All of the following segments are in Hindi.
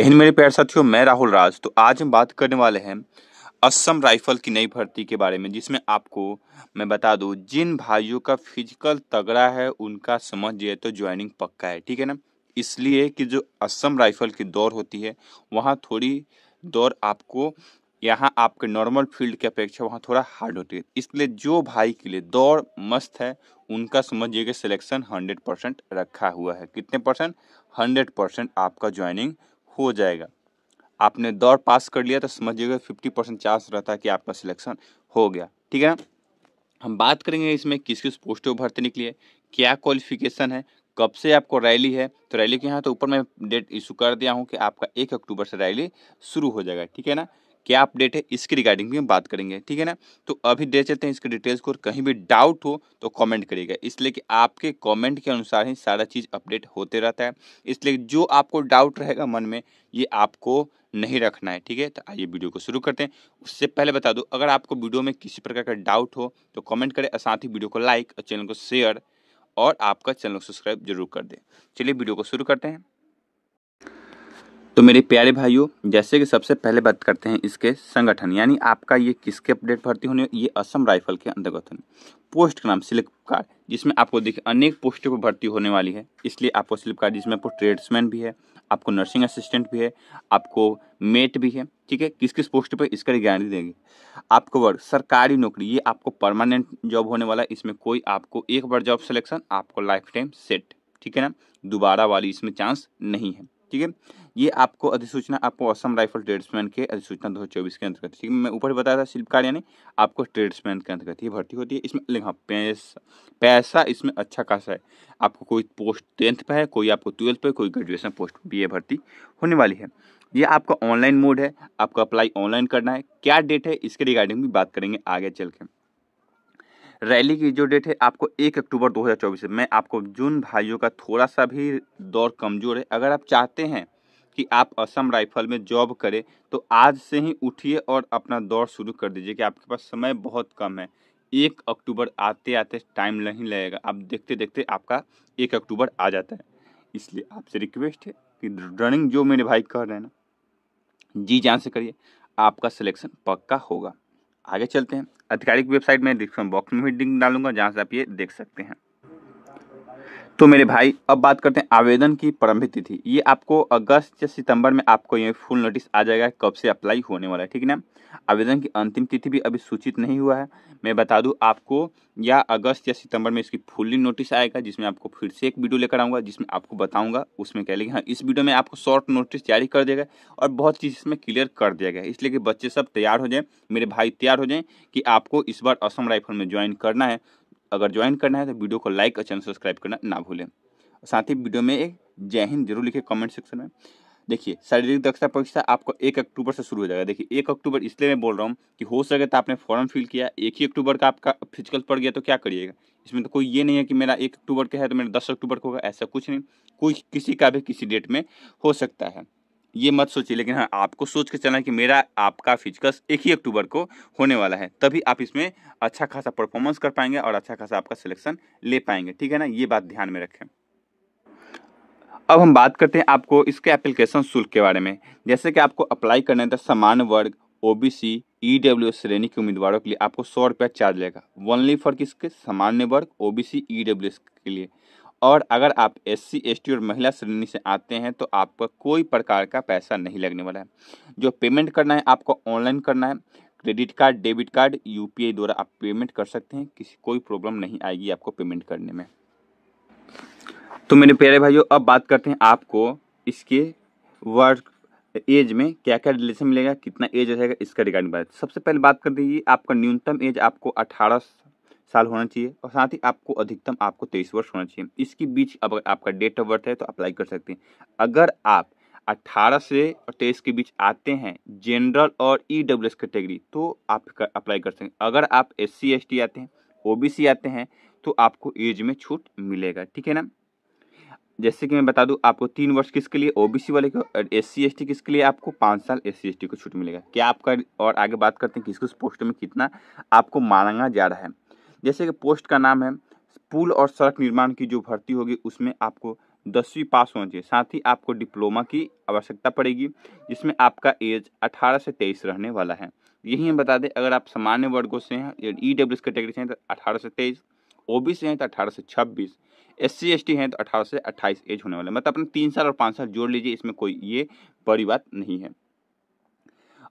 जय हिंद मेरे प्यार साथियों मैं राहुल राज तो आज हम बात करने वाले हैं असम राइफल की नई भर्ती के बारे में जिसमें आपको मैं बता दूं जिन भाइयों का फिजिकल तगड़ा है उनका समझिए तो ज्वाइनिंग पक्का है ठीक है ना इसलिए कि जो असम राइफल की दौड़ होती है वहाँ थोड़ी दौड़ आपको यहाँ आपके नॉर्मल फील्ड की अपेक्षा वहाँ थोड़ा हार्ड होती है इसलिए जो भाई के लिए दौड़ मस्त है उनका समझिए कि सिलेक्शन हंड्रेड परसेंट रखा हुआ है कितने परसेंट हंड्रेड परसेंट आपका ज्वाइनिंग हो जाएगा आपने दौड़ पास कर लिया तो समझिएगा फिफ्टी परसेंट चांस रहता है कि आपका सिलेक्शन हो गया ठीक है ना हम बात करेंगे इसमें किस किस पोस्टों भर्ती निकली है क्या क्वालिफिकेशन है कब से आपको रैली है तो रैली के यहाँ तो ऊपर मैं डेट इशू कर दिया हूँ कि आपका एक अक्टूबर से रैली शुरू हो जाएगा ठीक है ना क्या अपडेट है इसके रिगार्डिंग भी हम बात करेंगे ठीक है ना तो अभी दे चलते हैं इसके डिटेल्स को और कहीं भी डाउट हो तो कमेंट करिएगा इसलिए कि आपके कमेंट के अनुसार ही सारा चीज़ अपडेट होते रहता है इसलिए जो आपको डाउट रहेगा मन में ये आपको नहीं रखना है ठीक है तो आइए वीडियो को शुरू करते हैं उससे पहले बता दूँ अगर आपको वीडियो में किसी प्रकार का डाउट हो तो कॉमेंट करें और साथ ही वीडियो को लाइक और चैनल को शेयर और आपका चैनल सब्सक्राइब जरूर कर दें चलिए वीडियो को शुरू करते हैं तो मेरे प्यारे भाइयों जैसे कि सबसे पहले बात करते हैं इसके संगठन यानी आपका ये किसके अपडेट भर्ती होने ये असम राइफल के अंतर्गत पोस्ट का नाम स्लिपकार्ड जिसमें आपको देखिए अनेक पोस्टों पर भर्ती होने वाली है इसलिए आपको स्लिपकार्ड जिसमें आपको ट्रेड्समैन भी है आपको नर्सिंग असिस्टेंट भी है आपको मेट भी है ठीक है किस किस पोस्ट पर इसका गारंटी देंगे आपको वर्क सरकारी नौकरी ये आपको परमानेंट जॉब होने वाला है इसमें कोई आपको एक बार जॉब सिलेक्शन आपको लाइफ टाइम सेट ठीक है ना दोबारा वाली इसमें चांस नहीं है ठीक है ये आपको अधिसूचना आपको असम राइफल ट्रेड्समैन के अधिसूचना 2024 के अंतर्गत ठीक है मैं ऊपर बताया था शिल्पकार यानी आपको ट्रेड्समैन के अंतर्गत ये भर्ती होती है इसमें हाँ पैसा पैसा इसमें अच्छा खासा है आपको कोई पोस्ट टेंथ पर है कोई आपको ट्वेल्थ पर कोई ग्रेजुएशन पोस्ट पर भी भर्ती होने वाली है ये आपका ऑनलाइन मोड है आपको अप्लाई ऑनलाइन करना है क्या डेट है इसके रिगार्डिंग भी बात करेंगे आगे चल के रैली की जो डेट है आपको एक अक्टूबर 2024 है मैं आपको जून भाइयों का थोड़ा सा भी दौर कमज़ोर है अगर आप चाहते हैं कि आप असम राइफल में जॉब करें तो आज से ही उठिए और अपना दौर शुरू कर दीजिए कि आपके पास समय बहुत कम है एक अक्टूबर आते आते टाइम नहीं लगेगा आप देखते देखते आपका एक अक्टूबर आ जाता है इसलिए आपसे रिक्वेस्ट है कि रनिंग जो मेरे भाई कर रहे हैं ना जी जान से करिए आपका सिलेक्शन पक्का होगा आगे चलते हैं आधिकारिक वेबसाइट में डिस्क्रिप्शन बॉक्स में भी लिंक डालूंगा जहाँ से आप ये देख सकते हैं तो मेरे भाई अब बात करते हैं आवेदन की प्रारंभिक तिथि ये आपको अगस्त या सितंबर में आपको ये फुल नोटिस आ जाएगा कब से अप्लाई होने वाला है ठीक है ना आवेदन की अंतिम तिथि भी अभी सूचित नहीं हुआ है मैं बता दूं आपको या अगस्त या सितंबर में इसकी फुल्ली नोटिस आएगा जिसमें आपको फिर से एक वीडियो लेकर आऊँगा जिसमें आपको बताऊँगा उसमें कह लेंगे हाँ इस वीडियो में आपको शॉर्ट नोटिस जारी कर दिया गया और बहुत चीज़ इसमें क्लियर कर दिया गया इसलिए कि बच्चे सब तैयार हो जाएँ मेरे भाई तैयार हो जाएँ कि आपको इस बार असम राइफल में ज्वाइन करना है अगर ज्वाइन करना है तो वीडियो को लाइक और चैनल सब्सक्राइब करना ना भूलें साथ ही वीडियो में एक जय हिंद जरूर लिखे कमेंट सेक्शन में देखिए शारीरिक दक्षता परीक्षा आपको एक अक्टूबर से शुरू हो जाएगा देखिए एक अक्टूबर इसलिए मैं बोल रहा हूँ कि हो सके तो आपने फॉर्म फिल किया एक ही अक्टूबर का आपका फिजिकल पड़ गया तो क्या करिएगा इसमें तो कोई ये नहीं है कि मेरा एक अक्टूबर का है तो मेरा दस अक्टूबर का होगा ऐसा कुछ नहीं कोई किसी का भी किसी डेट में हो सकता है ये मत सोचिए लेकिन हाँ आपको सोच के चलना है कि मेरा आपका फिजिकल्स एक ही अक्टूबर को होने वाला है तभी आप इसमें अच्छा खासा परफॉर्मेंस कर पाएंगे और अच्छा खासा आपका सिलेक्शन ले पाएंगे ठीक है ना ये बात ध्यान में रखें अब हम बात करते हैं आपको इसके एप्लीकेशन शुल्क के बारे में जैसे कि आपको अप्लाई करने था तो सामान्य वर्ग O B C E W श्रेणी के उम्मीदवारों के लिए आपको सौ रुपया चार्ज लेगा वनली फॉर किसके सामान्य वर्ग O B C E W के लिए और अगर आप एस सी एस टी और महिला श्रेणी से आते हैं तो आपका कोई प्रकार का पैसा नहीं लगने वाला है जो पेमेंट करना है आपको ऑनलाइन करना है credit card debit card UPI द्वारा आप पेमेंट कर सकते हैं किसी कोई प्रॉब्लम नहीं आएगी आपको पेमेंट करने में तो मेरे प्यारे भाइयों अब बात करते हैं आपको इसके वर्क एज में क्या क्या रिलेशन मिलेगा कितना एज रहेगा इसका रिगार्डिंग बात सबसे पहले बात कर दीजिए आपका न्यूनतम एज आपको अठारह साल होना चाहिए और साथ ही आपको अधिकतम आपको तेईस वर्ष होना चाहिए इसके बीच अब आपका डेट ऑफ बर्थ है तो अप्लाई कर सकते हैं अगर आप 18 से और तेईस के बीच आते हैं जनरल और ई डब्ल्यू एस कैटेगरी तो आप कर, अप्लाई कर सकते हैं अगर आप एस सी एस टी आते हैं ओ बी सी आते हैं तो आपको एज में छूट मिलेगा ठीक है ना जैसे कि मैं बता दूं आपको तीन वर्ष किसके लिए ओबीसी वाले को एस सी एस टी किसके लिए आपको पाँच साल एस सी को छूट मिलेगा क्या आपका और आगे बात करते हैं किस किस पोस्ट में कितना आपको मांगा जा रहा है जैसे कि पोस्ट का नाम है पुल और सड़क निर्माण की जो भर्ती होगी उसमें आपको दसवीं पास होना चाहिए साथ ही आपको डिप्लोमा की आवश्यकता पड़ेगी जिसमें आपका एज 18 से 23 रहने वाला है यही हम बता दें अगर आप सामान्य वर्गों से हैं ई डब्ल्यू एस कैटेगरी से हैं तो 18 से 23 ओ बी से हैं तो 18 से 26 एस सी एस टी हैं तो 18 से 28 एज होने वाले मतलब अपने तीन साल और पाँच साल जोड़ लीजिए इसमें कोई ये बड़ी बात नहीं है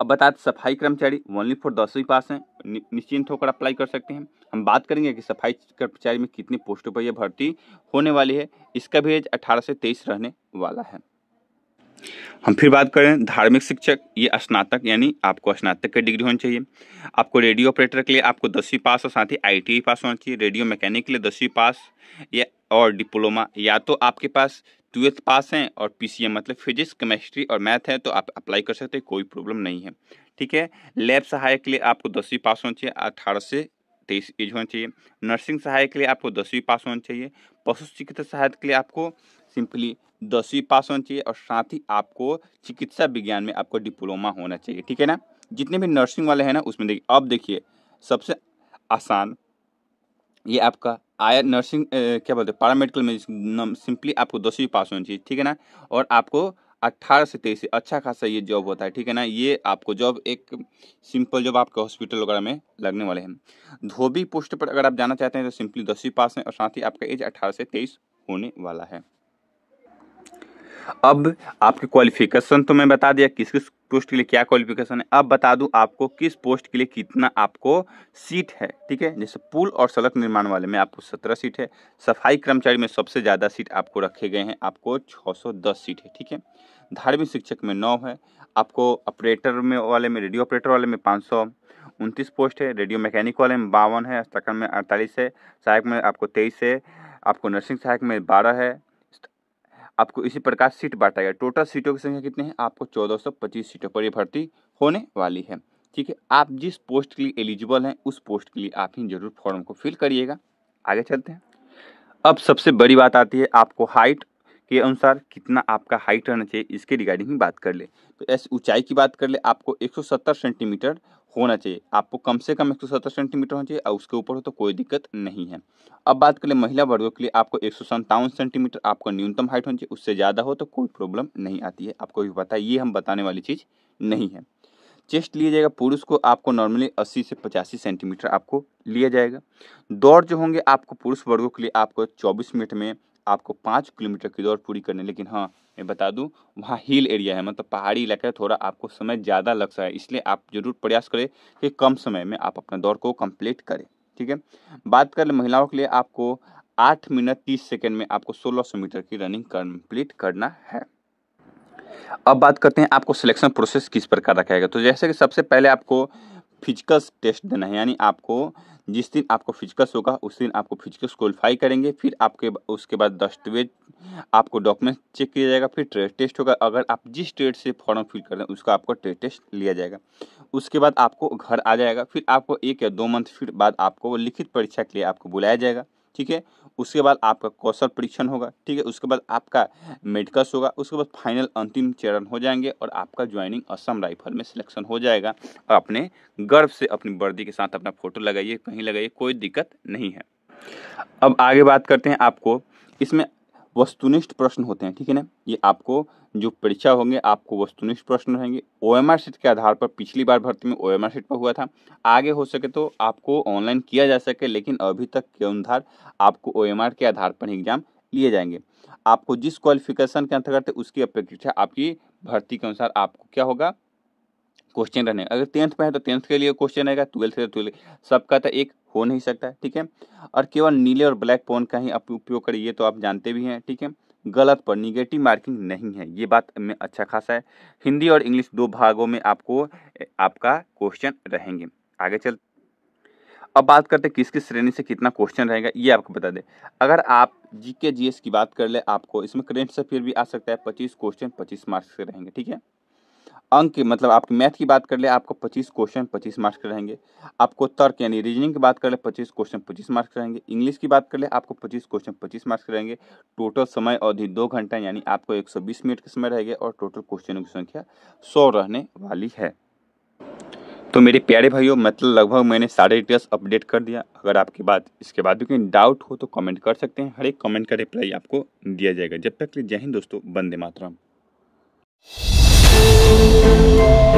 अब बता दें सफाई कर्मचारी ओनली फॉर दसवीं पास हैं नि, निश्चिंत होकर अप्लाई कर सकते हैं हम बात करेंगे कि सफाई कर्मचारी में कितनी पोस्टों पर यह भर्ती होने वाली है इसका भी एज अठारह से तेईस रहने वाला है हम फिर बात करें धार्मिक शिक्षक ये स्नातक यानी आपको स्नातक की डिग्री होनी चाहिए आपको रेडियो ऑपरेटर के लिए आपको दसवीं पास और साथ ही आई e पास होना चाहिए रेडियो मैकेनिक के लिए दसवीं पास या और डिप्लोमा या तो आपके पास ट्वेल्थ पास हैं और पीसीएम मतलब फिजिक्स केमिस्ट्री और मैथ है तो आप अप्लाई कर सकते हैं कोई प्रॉब्लम नहीं है ठीक है लैब सहायक के लिए आपको दसवीं पास होना चाहिए अठारह से तेईस एज होना चाहिए नर्सिंग सहायक के लिए आपको दसवीं पास होना चाहिए पशु चिकित्सा सहायक के लिए आपको सिंपली दसवीं पास होना चाहिए और साथ ही आपको चिकित्सा विज्ञान में आपको डिप्लोमा होना चाहिए ठीक है ना जितने भी नर्सिंग वाले हैं ना उसमें देखिए अब देखिए सबसे आसान ये आपका आया नर्सिंग क्या बोलते हैं पारा मेडिकल में सिंपली आपको दसवीं पास होनी चाहिए ठीक है ना और आपको अट्ठारह से तेईस अच्छा खासा ये जॉब होता है ठीक है ना ये आपको जॉब एक सिंपल जॉब आपके हॉस्पिटल वगैरह में लगने वाले हैं धोबी पोस्ट पर अगर आप जाना चाहते हैं तो सिंपली दसवीं पास हैं और साथ ही आपका एज अट्ठारह से तेईस होने वाला है अब आपके क्वालिफिकेशन तो मैं बता दिया किस किस पोस्ट के लिए क्या क्वालिफिकेशन है अब बता दूं आपको किस पोस्ट के लिए कितना आपको सीट है ठीक है जैसे पुल और सड़क निर्माण वाले में आपको सत्रह सीट है सफाई कर्मचारी में सबसे ज़्यादा सीट आपको रखे गए हैं आपको छः सीट है ठीक है धार्मिक शिक्षक में नौ है आपको ऑपरेटर में वाले में रेडियो ऑपरेटर वाले में पाँच उनतीस पोस्ट है रेडियो मैकेनिक वाले में बावन है अस्तकन में अड़तालीस है सहायक में आपको तेईस है आपको नर्सिंग सहायक में बारह है आपको इसी प्रकार सीट बांटा गया टोटल सीटों की संख्या कितनी है आपको चौदह सीटों पर यह भर्ती होने वाली है ठीक है आप जिस पोस्ट के लिए एलिजिबल हैं उस पोस्ट के लिए आप ही जरूर फॉर्म को फिल करिएगा आगे चलते हैं अब सबसे बड़ी बात आती है आपको हाइट के अनुसार कितना आपका हाइट रहना चाहिए इसके रिगार्डिंग ही बात कर ले तो ऐसे ऊंचाई की बात कर ले आपको 170 सेंटीमीटर होना चाहिए आपको कम से कम एक सौ सत्तर सेंटीमीटर होना चाहिए और उसके ऊपर हो तो कोई दिक्कत नहीं है अब बात करें महिला वर्गों के लिए आपको एक सौ सेंटीमीटर आपका न्यूनतम हाइट होनी चाहिए उससे ज़्यादा हो तो कोई प्रॉब्लम नहीं आती है आपको भी पता है ये हम बताने वाली चीज़ नहीं है चेस्ट लिया जाएगा पुरुष को आपको नॉर्मली अस्सी से पचासी सेंटीमीटर आपको लिया जाएगा दौड़ जो होंगे आपको पुरुष वर्गों के लिए आपको चौबीस मिनट में आपको पाँच किलोमीटर की दौड़ पूरी करनी लेकिन हाँ मैं बता दूं वहाँ हिल एरिया है मतलब पहाड़ी इलाका है थोड़ा आपको समय ज़्यादा लग सकता है इसलिए आप जरूर प्रयास करें कि कम समय में आप अपना दौड़ को कंप्लीट करें ठीक है बात कर महिलाओं के लिए आपको आठ मिनट तीस सेकेंड में आपको सोलह सौ मीटर की रनिंग कंप्लीट करना है अब बात करते हैं आपको सिलेक्शन प्रोसेस किस प्रकार रखा जाएगा तो जैसे कि सबसे पहले आपको फिजिकल टेस्ट देना है यानी आपको जिस दिन आपको फिजिकल्स होगा उस दिन आपको फिजिकल्स क्वालिफाई करेंगे फिर आपके उसके बाद दस्तावेज आपको डॉक्यूमेंट चेक किया जाएगा फिर ट्रेड टेस्ट होगा अगर आप जिस ट्रेड से फॉर्म फिल कर रहे हैं उसका आपको ट्रेड टेस्ट लिया जाएगा उसके बाद आपको घर आ जाएगा फिर आपको एक या दो मंथ फिर बाद आपको वो लिखित परीक्षा के लिए आपको बुलाया जाएगा ठीक है उसके बाद आपका कौशल परीक्षण होगा ठीक है उसके बाद आपका मेडिकल्स होगा उसके बाद फाइनल अंतिम चरण हो जाएंगे और आपका ज्वाइनिंग असम राइफल में सिलेक्शन हो जाएगा और अपने गर्व से अपनी वर्दी के साथ अपना फोटो लगाइए कहीं लगाइए कोई दिक्कत नहीं है अब आगे बात करते हैं आपको इसमें वस्तुनिष्ठ प्रश्न होते हैं ठीक है ना ये आपको जो परीक्षा होंगे आपको वस्तुनिष्ठ प्रश्न रहेंगे ओ एम आर सीट के आधार पर पिछली बार भर्ती में ओ एम आर सीट पर हुआ था आगे हो सके तो आपको ऑनलाइन किया जा सके लेकिन अभी तक के अनुसार आपको ओ एम आर के आधार पर एग्जाम लिए जाएंगे आपको जिस क्वालिफिकेशन के अंतर्गत है उसकी अपेक्षा आपकी भर्ती के अनुसार आपको क्या होगा क्वेश्चन रहने अगर टेंथ में है तो टेंथ के लिए क्वेश्चन रहेगा ट्वेल्थ है तो ट्वेल्थ सबका तो एक हो नहीं सकता है ठीक है और केवल नीले और ब्लैक पोन का ही आप उपयोग करिए तो आप जानते भी हैं ठीक है गलत पर निगेटिव मार्किंग नहीं है ये बात में अच्छा खासा है हिंदी और इंग्लिश दो भागों में आपको आपका क्वेश्चन रहेंगे आगे चल अब बात करते हैं किस किस श्रेणी से कितना क्वेश्चन रहेगा ये आपको बता दे अगर आप जीके जीएस की बात कर ले आपको इसमें करेंट से फिर भी आ सकता है पच्चीस क्वेश्चन पच्चीस मार्क्स से रहेंगे ठीक है अंक मतलब आपके मैथ की बात कर ले आपको 25 क्वेश्चन 25 मार्क्स के रहेंगे आपको तर्क यानी रीजनिंग की बात कर ले 25 क्वेश्चन 25 मार्क्स रहेंगे इंग्लिश की बात कर ले आपको 25 क्वेश्चन 25 मार्क्स रहेंगे टोटल समय अवधि दो घंटा यानी आपको 120 मिनट का समय रहेगा और टोटल क्वेश्चनों की संख्या सौ रहने वाली है तो मेरे प्यारे भाइयों मतलब लगभग मैंने सारे डिटेल्स अपडेट कर दिया अगर आपके बाद इसके बाद भी कोई डाउट हो तो कमेंट कर सकते हैं हर एक कमेंट का रिप्लाई आपको दिया जाएगा जब तक के लिए जय हिंद दोस्तों बंदे मातरम Lord.